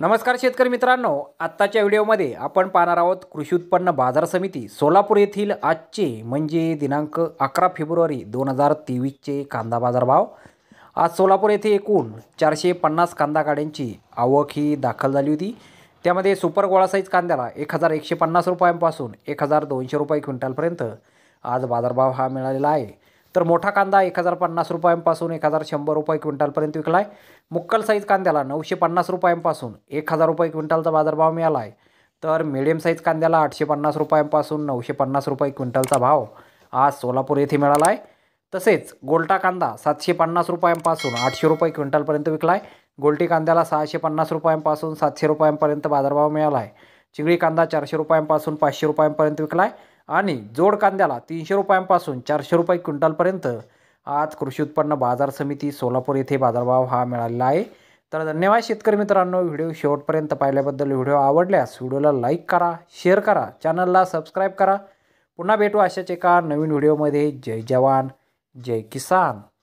नमस्कार शेतकरी मित्रांनो आत्ताच्या व्हिडिओमध्ये आपण पाहणार आहोत कृषी उत्पन्न बाजार समिती सोलापूर येथील आजचे म्हणजे दिनांक अकरा फेब्रुवारी दोन हजार तेवीसचे कांदा बाजार भाव आज सोलापूर येथे एकूण चारशे पन्नास कांदा गाड्यांची आवक ही दाखल झाली होती त्यामध्ये सुपर गोळा साईज कांद्याला एक हजार एकशे पन्नास रुपयांपासून एक हजार दोनशे रुपये क्विंटलपर्यंत आज बाजारभाव हा मिळालेला आहे तर मोठा कांदा एक हजार पन्नास रुपयांपासून एक हजार शंभर रुपये क्विंटलपर्यंत विकला आहे मुक्कल साईज कांद्याला नऊशे पन्नास रुपयांपासून एक हजार रुपये क्विंटलचा बाजारभाव मिळाला आहे तर मिडियम साईज कांद्याला आठशे पन्नास रुपयांपासून नऊशे पन्नास रुपये क्विंटलचा भाव आज सोलापूर येथे मिळाला आहे तसेच गोल्टा कांदा सातशे पन्नास रुपयांपासून आठशे रुपये क्विंटलपर्यंत विकला आहे गोलटी कांद्याला सहाशे पन्नास रुपयांपासून सातशे रुपयांपर्यंत बाजारभाव मिळाला आहे चिगळी कांदा चारशे रुपयांपासून पाचशे रुपयांपर्यंत विकला आहे आणि जोड कांद्याला तीनशे रुपयांपासून चारशे रुपये क्विंटलपर्यंत आज कृषी उत्पन्न बाजार समिती सोलापूर येथे बाजारभाव हा मिळालेला आहे तर धन्यवाद शेतकरी मित्रांनो व्हिडिओ शेवटपर्यंत पाहिल्याबद्दल व्हिडिओ आवडल्यास व्हिडिओला लाईक करा शेअर करा चॅनलला सबस्क्राईब करा पुन्हा भेटू अशाच एका नवीन व्हिडिओमध्ये जय जवान जय किसान